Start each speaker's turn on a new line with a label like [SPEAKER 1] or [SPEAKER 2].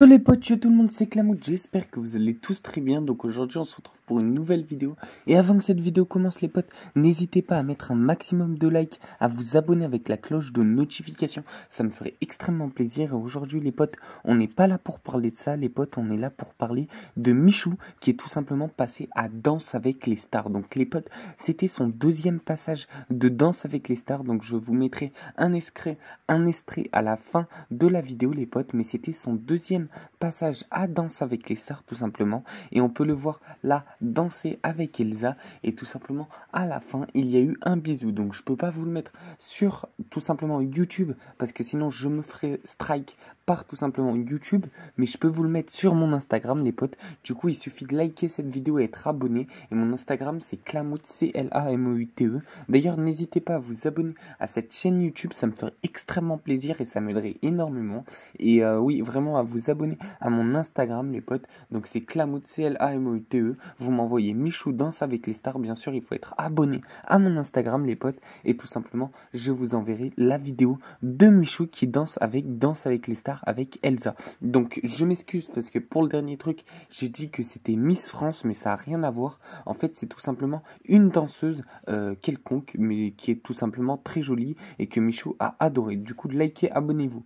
[SPEAKER 1] Salut les potes, tout le monde, c'est Clamout, j'espère que vous allez tous très bien, donc aujourd'hui on se retrouve pour une nouvelle vidéo, et avant que cette vidéo commence les potes, n'hésitez pas à mettre un maximum de likes, à vous abonner avec la cloche de notification, ça me ferait extrêmement plaisir, et aujourd'hui les potes, on n'est pas là pour parler de ça, les potes, on est là pour parler de Michou, qui est tout simplement passé à Danse avec les stars, donc les potes, c'était son deuxième passage de Danse avec les stars, donc je vous mettrai un extrait, un extrait à la fin de la vidéo les potes, mais c'était son deuxième passage à Danse avec les sœurs tout simplement et on peut le voir là danser avec Elsa et tout simplement à la fin il y a eu un bisou donc je peux pas vous le mettre sur tout simplement YouTube parce que sinon je me ferai strike par tout simplement YouTube mais je peux vous le mettre sur mon Instagram les potes du coup il suffit de liker cette vidéo et être abonné et mon Instagram c'est Clamout C L A M U T E d'ailleurs n'hésitez pas à vous abonner à cette chaîne YouTube ça me ferait extrêmement plaisir et ça m'aiderait énormément et euh, oui vraiment à vous abonner à mon Instagram, les potes. Donc c'est Clamout, C-L-A-M-O-U-T-E. Vous m'envoyez Michou Danse avec les stars, bien sûr. Il faut être abonné à mon Instagram, les potes. Et tout simplement, je vous enverrai la vidéo de Michou qui danse avec Danse avec les stars avec Elsa. Donc je m'excuse parce que pour le dernier truc, j'ai dit que c'était Miss France, mais ça n'a rien à voir. En fait, c'est tout simplement une danseuse euh, quelconque, mais qui est tout simplement très jolie et que Michou a adoré. Du coup, likez, abonnez-vous.